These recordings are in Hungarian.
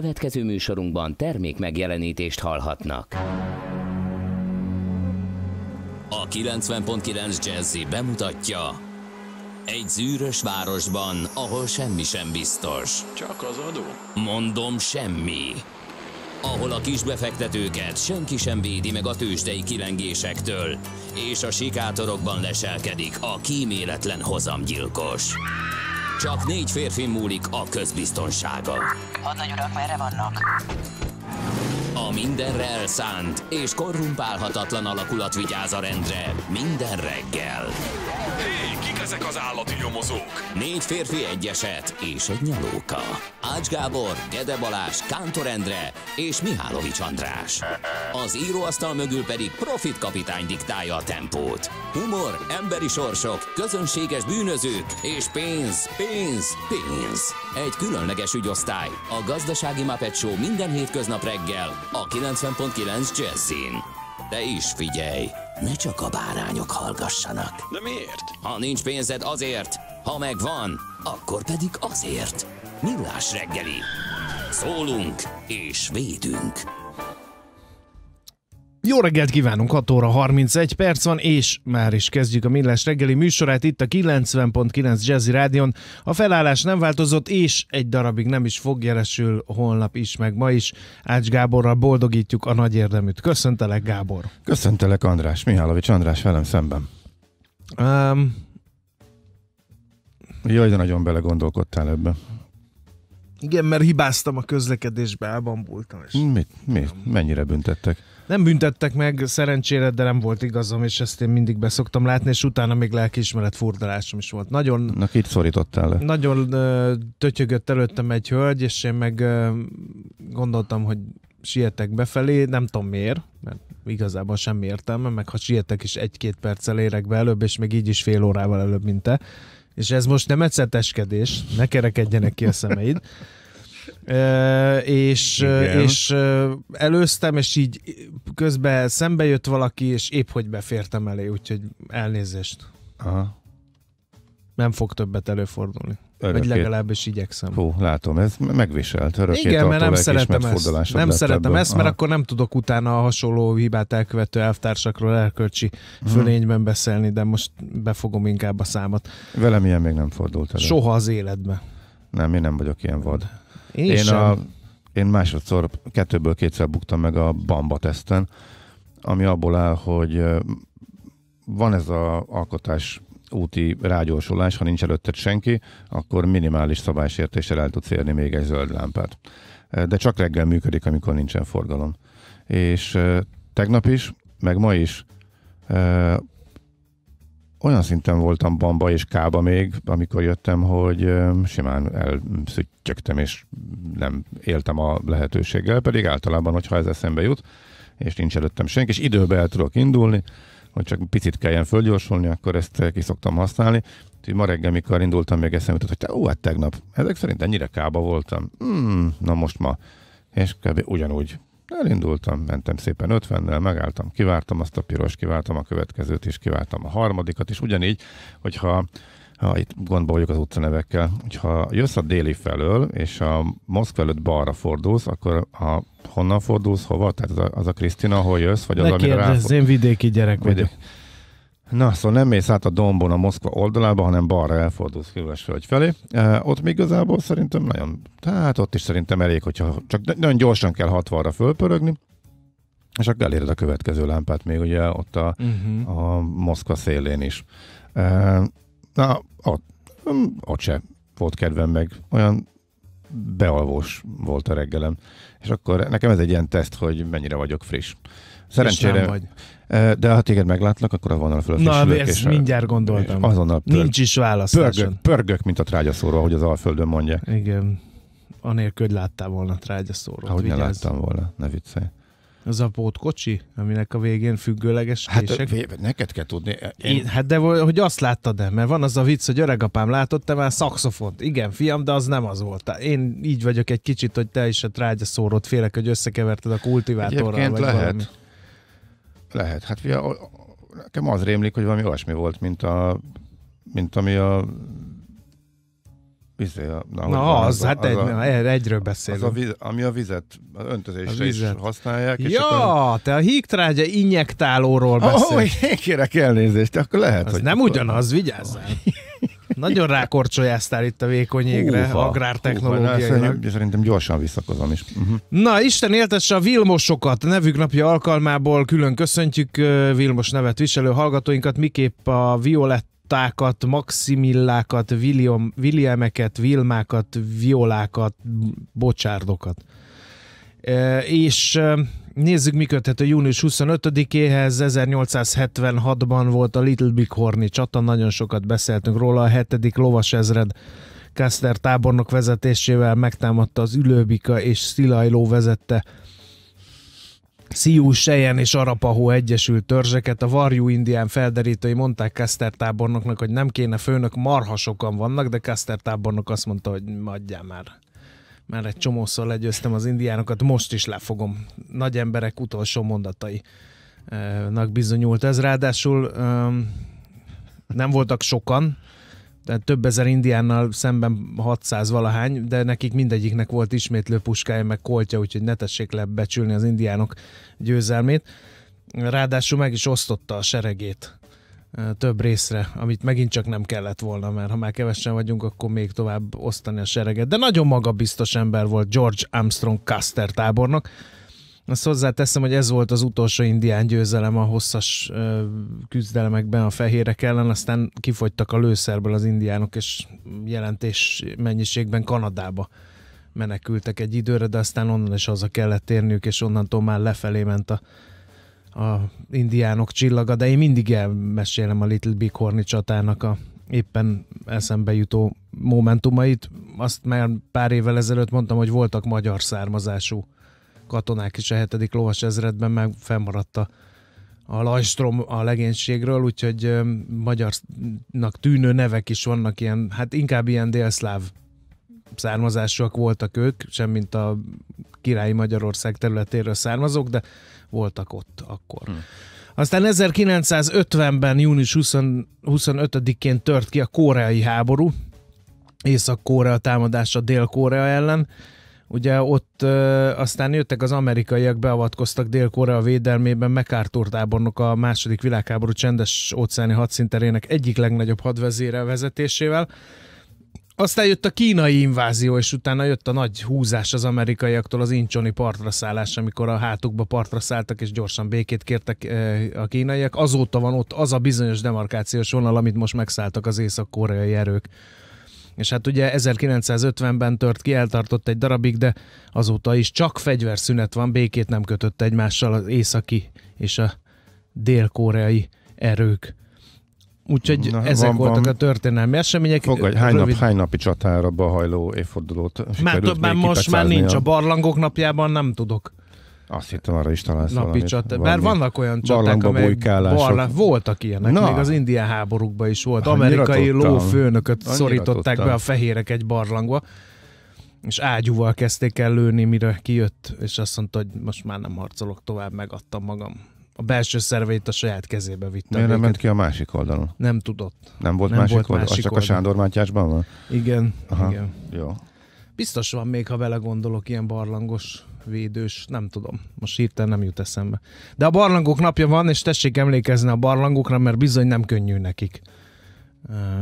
Következő műsorunkban termék megjelenítést hallhatnak. A 90.9 Jazzy bemutatja egy zűrös városban, ahol semmi sem biztos. Csak az adó? Mondom, semmi. Ahol a kisbefektetőket senki sem védi meg a tőzsdei kilengésektől, és a sikátorokban leselkedik a kíméletlen hozamgyilkos. Csak négy férfi múlik a közbiztonsága. Hadnagy urak, merre vannak? A mindenre elszánt és korrumpálhatatlan alakulat vigyáz a rendre minden reggel. Hey! ezek az állati nyomozók? Négy férfi egyeset és egy nyalóka. Ács Gábor, Gede Balázs, Kántor Endre és Mihálovics András. Az íróasztal mögül pedig Profit kapitány diktálja a tempót. Humor, emberi sorsok, közönséges bűnözők és pénz, pénz, pénz. Egy különleges ügyosztály. A Gazdasági Muppet Show minden hétköznap reggel a 90.9 Jazzin. De is figyelj! ne csak a bárányok hallgassanak. De miért? Ha nincs pénzed azért, ha megvan, akkor pedig azért. Millás reggeli. Szólunk és védünk. Jó reggelt kívánunk, 6 óra 31 perc van, és már is kezdjük a Millás reggeli műsorát itt a 90.9 Jazzy Rádion. A felállás nem változott, és egy darabig nem is fog jelesül holnap is, meg ma is. Ács Gáborral boldogítjuk a nagy érdeműt. Köszöntelek, Gábor! Köszöntelek, András Mihálovics, András velem szemben. Um, Jaj, de nagyon belegondolkodtál ebbe. Igen, mert hibáztam a közlekedésbe, elbambultam. És... Mit? Mi? Mennyire büntettek? Nem büntettek meg, szerencsére, de nem volt igazam, és ezt én mindig beszoktam látni, és utána még lelkiismeret furdalásom is volt. Nagyon... Na, kit szorítottál le? Nagyon tötyögött előttem egy hölgy, és én meg gondoltam, hogy sietek befelé, nem tudom miért, mert igazából semmi értelme, meg ha sietek is egy-két perccel érek be előbb, és még így is fél órával előbb, mint te. És ez most nem ecceteskedés, ne kerekedjenek ki a szemeid és, és előztem, és így közben szembe jött valaki, és épp hogy befértem elé, úgyhogy elnézést. Aha. Nem fog többet előfordulni. Örökét. Vagy legalábbis igyekszem. Hú, látom, ez megviselt. Örökét Igen, mert nem szeretem ezt. Nem szeretem ebből. ezt, mert Aha. akkor nem tudok utána a hasonló hibát elkövető elvtársakról elkölcsi hmm. fölényben beszélni, de most befogom inkább a számot. Velem ilyen még nem fordult elő. Soha az életben. Nem, én nem vagyok ilyen vad. Én, én, a, én másodszor, kettőből kétszer buktam meg a Bamba teszten, ami abból áll, hogy van ez a alkotás úti rágyorsulás, ha nincs előtted senki, akkor minimális szabálysértéssel el tudsz érni még egy zöld lámpát. De csak reggel működik, amikor nincsen forgalom. És tegnap is, meg ma is olyan szinten voltam bamba és kába még, amikor jöttem, hogy simán elszüttyögtem, és nem éltem a lehetőséggel, pedig általában, hogyha ez eszembe jut, és nincs előttem senki, és időbe el tudok indulni, hogy csak picit kelljen fölgyorsulni, akkor ezt ki szoktam használni. Úgyhogy ma reggel, mikor indultam, még eszembe jutott, hogy te, ó, hát tegnap, ezek szerint ennyire kába voltam. Hmm, na most ma. És kb. ugyanúgy Elindultam, mentem szépen 50-nel, megálltam, kivártam azt a piros, kiváltam a következőt, és kiváltam a harmadikat, és ugyanígy, hogyha ha itt gondba vagyok az utcanevekkel, hogyha jössz a déli felől, és a Moszkva előtt balra fordulsz, akkor a, honnan fordulsz, hova? Tehát az a, az a Krisztina, hol jössz? Vagy az, ne kérdezz, ráfog... én vidéki gyerek Vidé... vagyok. Na, szóval nem mész át a dombon a Moszkva oldalába, hanem balra elfordulsz külvesföld felé. E, ott még igazából szerintem nagyon, tehát ott is szerintem elég, hogyha csak nagyon gyorsan kell 60-ra fölpörögni, és akkor eléred a következő lámpát még ugye ott a, uh-huh. a Moszkva szélén is. E, na, ott, mm, ott se volt kedvem meg, olyan bealvós volt a reggelem és akkor nekem ez egy ilyen teszt, hogy mennyire vagyok friss. Szerencsére. vagy. De ha téged meglátlak, akkor a vonal fölött Na, és ezt és mindjárt gondoltam. És azonnal pörg, Nincs is válasz. Pörgök, pörgök, mint a trágyaszóró, ahogy az Alföldön mondja. Igen. Anélkül, hogy láttál volna trágyaszórót. Ahogy vigyázz. ne láttam volna, ne viccelj. Az a pótkocsi, aminek a végén függőleges hát, kések. Hát neked kell tudni. E, én... Én, hát de hogy azt láttad de Mert van az a vicc, hogy öregapám látott te már szakszofont. Igen, fiam, de az nem az volt. Én így vagyok egy kicsit, hogy te is a trágyaszórót félek, hogy összekeverted a kultivátorral. Egyébként vagy lehet. Valami. Lehet. Hát fia, nekem az rémlik, hogy valami olyasmi volt, mint a mint ami a Izé, na, na az, az, hát az egy, a, egyről beszélünk. Az a víz, ami a vizet, az öntözésre a vizet. is használják. És ja, akkor... te a hígtrágya injektálóról beszélsz. Ó, oh, én kérek elnézést, akkor lehet, az hogy... nem ugyanaz, vigyazzál. Nagyon rákorcsolyáztál itt a vékony égre, agrártechnológiailag. Szerintem gyorsan visszakozom is. Uh-huh. Na, Isten éltesse a Vilmosokat! Nevük napja alkalmából külön köszöntjük Vilmos nevet viselő hallgatóinkat, miképp a Violett Lottákat, Maximillákat, William, Williameket, Vilmákat, Violákat, bocsárdokat. E, és e, nézzük, mi köthető június 25-éhez. 1876-ban volt a Little Big Horny csata, nagyon sokat beszéltünk róla. A hetedik lovasezred Kessler tábornok vezetésével megtámadta az Ülőbika és Szilajló vezette Sziú, Sejen és Arapahó Egyesült Törzseket, a Varjú indián felderítői mondták Keszter tábornoknak, hogy nem kéne főnök, marha sokan vannak, de Keszter tábornok azt mondta, hogy adjál már. Már egy csomószor legyőztem az indiánokat, most is lefogom. Nagy emberek utolsó mondatai eh, bizonyult ez. Ráadásul ehm, nem voltak sokan, tehát több ezer indiánnal szemben 600 valahány, de nekik mindegyiknek volt ismétlő puskája, meg koltja, úgyhogy ne tessék lebecsülni az indiánok győzelmét. Ráadásul meg is osztotta a seregét több részre, amit megint csak nem kellett volna, mert ha már kevesen vagyunk, akkor még tovább osztani a sereget. De nagyon magabiztos ember volt George Armstrong Custer tábornok, azt hozzáteszem, hogy ez volt az utolsó indián győzelem a hosszas küzdelemekben a fehérek ellen, aztán kifogytak a lőszerből az indiánok, és jelentés mennyiségben Kanadába menekültek egy időre, de aztán onnan is haza kellett térniük, és onnantól már lefelé ment a, a indiánok csillaga, de én mindig elmesélem a Little Big Horn csatának a éppen eszembe jutó momentumait. Azt már pár évvel ezelőtt mondtam, hogy voltak magyar származású katonák is a 7. lovas ezredben meg fennmaradt a, a Lajstrom a legénységről, úgyhogy ö, magyarnak tűnő nevek is vannak ilyen, hát inkább ilyen délszláv származásúak voltak ők, semmint a királyi Magyarország területéről származók, de voltak ott akkor. Hmm. Aztán 1950-ben, június 20, 25-én tört ki a koreai háború, Észak-Korea támadása Dél-Korea ellen, Ugye ott ö, aztán jöttek az amerikaiak, beavatkoztak Dél-Korea védelmében, MacArthur tábornok a második világháború csendes óceáni hadszínterének egyik legnagyobb hadvezére vezetésével. Aztán jött a kínai invázió, és utána jött a nagy húzás az amerikaiaktól az incsoni partra szállás, amikor a hátukba partra szálltak, és gyorsan békét kértek a kínaiak. Azóta van ott az a bizonyos demarkációs vonal, amit most megszálltak az észak-koreai erők. És hát ugye 1950-ben tört ki, eltartott egy darabig, de azóta is csak fegyverszünet van, békét nem kötött egymással az északi és a dél-koreai erők. Úgyhogy Na, ezek van, voltak van. a történelmi események. Fogadj, hány, Rövid... nap, hány napi csatára bahajló évfordulót Már többen most már nincs, a barlangok napjában nem tudok. Azt hittem, arra is találsz Napi valamit. csata. Bár vannak olyan csaták, amelyek barla, voltak ilyenek, Na. még az indiai háborúkban is volt. Annyira Amerikai lófőnököt szorították be a fehérek egy barlangba, és ágyúval kezdték el lőni, mire kijött, és azt mondta, hogy most már nem harcolok tovább, megadtam magam. A belső szerveit a saját kezébe vitte. Miért nem ment ki a másik oldalon? Nem tudott. Nem volt nem másik volt oldal? Másik az csak oldal. a Sándor Mátyásban van? Igen, Aha. igen. Jó. Biztos van még, ha vele gondolok, ilyen barlangos védős nem tudom, most hirtelen nem jut eszembe. De a barlangok napja van, és tessék emlékezni a barlangokra, mert bizony nem könnyű nekik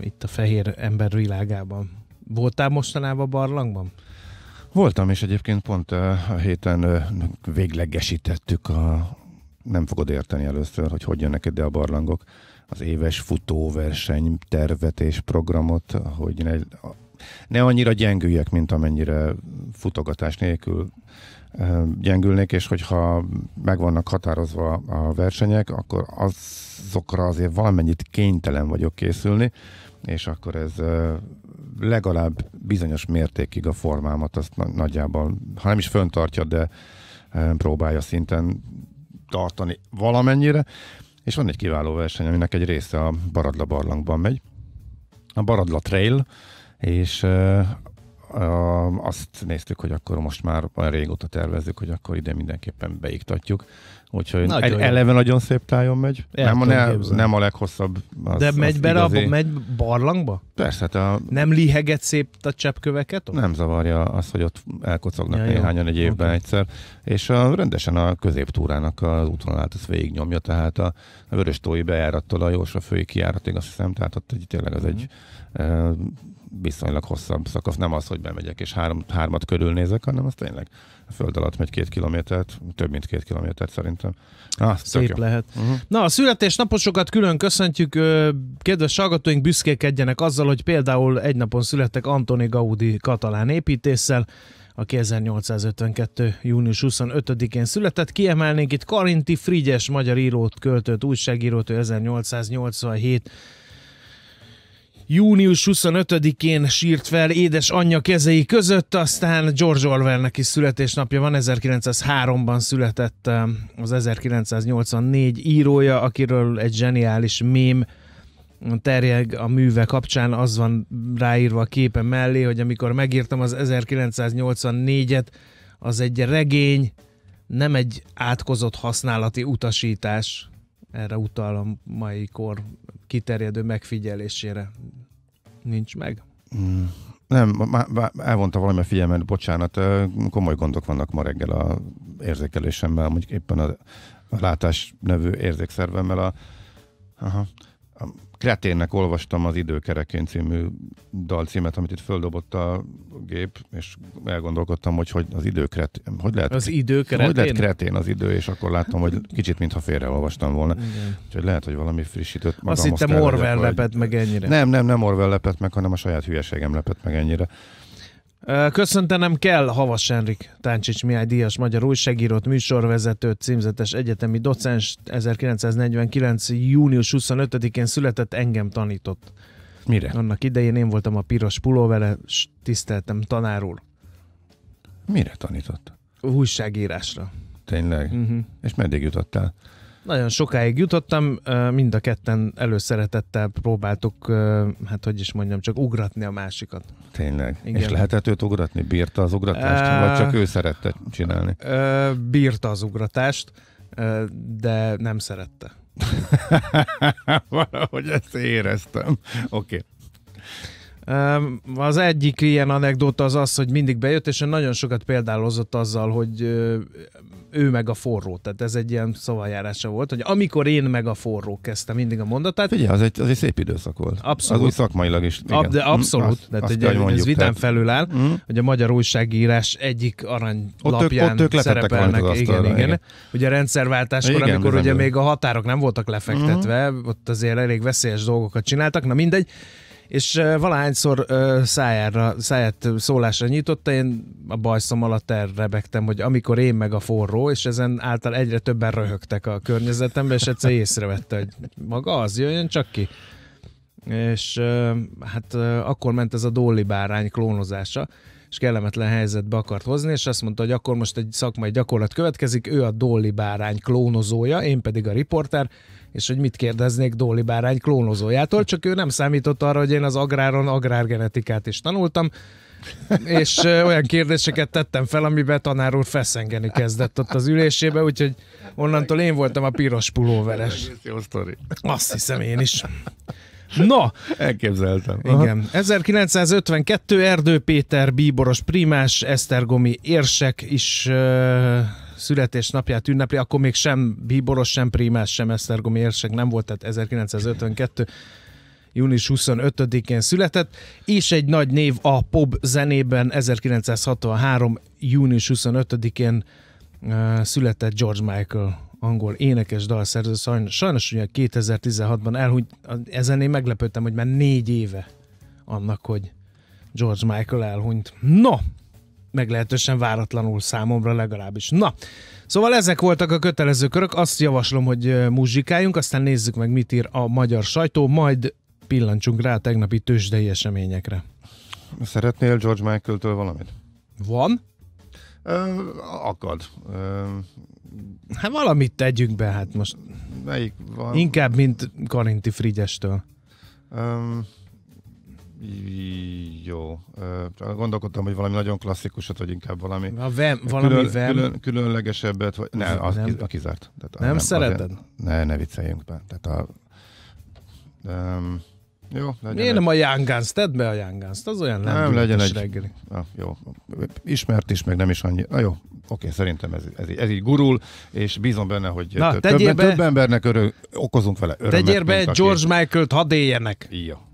itt a fehér ember világában. Voltál mostanában a barlangban? Voltam, és egyébként pont a héten véglegesítettük a... Nem fogod érteni először, hogy hogy jönnek ide a barlangok. Az éves futóverseny tervet és programot, hogy ne, ne annyira gyengüljek, mint amennyire futogatás nélkül gyengülnék, és hogyha meg vannak határozva a versenyek, akkor azokra azért valamennyit kénytelen vagyok készülni, és akkor ez legalább bizonyos mértékig a formámat azt nagyjából, ha nem is föntartja, de próbálja szinten tartani valamennyire. És van egy kiváló verseny, aminek egy része a Baradla barlangban megy. A Baradla Trail, és azt néztük, hogy akkor most már olyan régóta tervezzük, hogy akkor ide mindenképpen beiktatjuk. Úgyhogy nagyon egy, eleve nagyon szép tájon megy. El nem, a, ne, nem a leghosszabb. Az, De megy bele, abba, megy barlangba? Persze. Hát a... Nem liheget szép a cseppköveket? Nem zavarja az, hogy ott elkocognak ja, néhányan jó. egy évben okay. egyszer. És a, rendesen a középtúrának az útvonalát az végignyomja, tehát a, a Vöröstói bejárattól a Jósra fői kiáratig azt hiszem, tehát ott egy, tényleg az mm. egy mhm viszonylag hosszabb szakasz. Nem az, hogy bemegyek és három, hármat körülnézek, hanem az tényleg a föld alatt megy két kilométert, több mint két kilométert szerintem. Ah, Szép lehet. Uh-huh. Na, a születésnaposokat külön köszöntjük. Kedves hallgatóink, büszkékedjenek azzal, hogy például egy napon születtek Antoni Gaudi katalán építéssel, aki 1852. június 25-én született. Kiemelnénk itt Karinti Frigyes magyar írót, költőt, újságírót, 1887 június 25-én sírt fel édes anyja kezei között, aztán George Orwellnek is születésnapja van, 1903-ban született um, az 1984 írója, akiről egy zseniális mém terjeg a műve kapcsán, az van ráírva a képe mellé, hogy amikor megírtam az 1984-et, az egy regény, nem egy átkozott használati utasítás. Erre utalom mai kor kiterjedő megfigyelésére nincs meg. Mm. Nem, elvonta valami a figyelmet, bocsánat, komoly gondok vannak ma reggel a érzékelésemmel, mondjuk éppen a, a látás nevű érzékszervemmel. A, aha. Kreténnek olvastam az Időkerekén című dalcímet, amit itt földobott a gép, és elgondolkodtam, hogy, hogy az időkret, hogy lehet, az időkretén? hogy lehet kretén az idő, és akkor láttam, hogy kicsit mintha félreolvastam volna. Igen. Úgyhogy lehet, hogy valami frissítőt magam Azt hittem Orwell lepett meg ennyire. Nem, nem, nem Orwell lepett meg, hanem a saját hülyeségem lepett meg ennyire. Köszöntenem kell Havas Enrik Táncsics Mihály Díjas magyar újságírót, műsorvezetőt, címzetes egyetemi docens 1949. június 25-én született, engem tanított. Mire? Annak idején én voltam a piros pulóvere, és tiszteltem tanárul. Mire tanított? Újságírásra. Tényleg? Uh-huh. És meddig jutottál? Nagyon sokáig jutottam, mind a ketten előszeretettel próbáltuk, hát hogy is mondjam, csak ugratni a másikat. Tényleg? Igen. És lehetett őt ugratni? Bírta az ugratást? E... Vagy csak ő szerette csinálni? E... Bírta az ugratást, de nem szerette. Valahogy ezt éreztem. Oké. Okay. Az egyik ilyen anekdóta az az, hogy mindig bejött, és nagyon sokat példálozott azzal, hogy ő meg a forró. Tehát ez egy ilyen szavajárása volt, hogy amikor én meg a forró kezdtem, mindig a mondatát. Ugye, az egy, az egy szép időszak volt. Abszolút. Az úgy szakmailag is. Igen. Ab, de hm, abszolút. Azt, tehát azt egy, mondjuk, ez vidám tehát... áll, mm. hogy a magyar újságírás egyik aranylapján ott ők, ott ők szerepelnek. Az igen, igen, igen. Ugye a rendszerváltáskor, igen, amikor ugye még a határok nem voltak lefektetve, mm. ott azért elég veszélyes dolgokat csináltak. Na mindegy és valahányszor szájára, száját szólásra nyitotta, én a bajszom alatt elrebegtem, hogy amikor én meg a forró, és ezen által egyre többen röhögtek a környezetembe, és egyszer észrevette, hogy maga az, jöjjön csak ki. És hát akkor ment ez a Dolly bárány klónozása, és kellemetlen helyzetbe akart hozni, és azt mondta, hogy akkor most egy szakmai gyakorlat következik, ő a Dolly bárány klónozója, én pedig a riporter, és hogy mit kérdeznék Dolly bárány klónozójától, csak ő nem számított arra, hogy én az agráron agrárgenetikát is tanultam, és olyan kérdéseket tettem fel, amiben tanár úr feszengeni kezdett ott az ülésébe, úgyhogy onnantól én voltam a piros pulóveres. Jó sztori. Azt hiszem én is. Na! Elképzeltem. Igen. 1952 Erdő Péter, bíboros primás, Esztergomi érsek is uh, születésnapját ünnepli, akkor még sem bíboros, sem primás, sem Esztergomi érsek nem volt, tehát 1952 június 25-én született, és egy nagy név a pop zenében 1963. június 25-én uh, született George Michael angol énekes dalszerző, sajnos, sajnos ugye 2016-ban elhúgy, ezen én meglepődtem, hogy már négy éve annak, hogy George Michael elhunyt. No, meglehetősen váratlanul számomra legalábbis. Na, szóval ezek voltak a kötelező körök, azt javaslom, hogy muzsikáljunk, aztán nézzük meg, mit ír a magyar sajtó, majd pillancsunk rá a tegnapi tőzsdei eseményekre. Szeretnél George Michael-től valamit? Van? Ö, akad. Ö, Hát valamit tegyünk be, hát most. Melyik van? Inkább, mint Karinti Frigyestől. Um, jó. Uh, gondolkodtam, hogy valami nagyon klasszikusat, vagy inkább valami... A vem, valami külön, vem. Külön, különlegesebbet, vagy... Ne, az nem, a kizárt. Tehát nem, nem szereted? Azért, ne, ne vicceljünk be. Tehát a... Um, jó, legyen Miért egy... nem a jángánsz? Tedd be a jángánsz. az olyan nem, nem legyen egy... reggeli. Na, ah, jó, ismert is, meg nem is annyi. Na ah, jó, oké, szerintem ez, ez, így, ez így gurul, és bízom benne, hogy Na, több, több, be... több embernek örö... okozunk vele örömet. Tegyél be George Michael-t, hadd éljenek! Jó.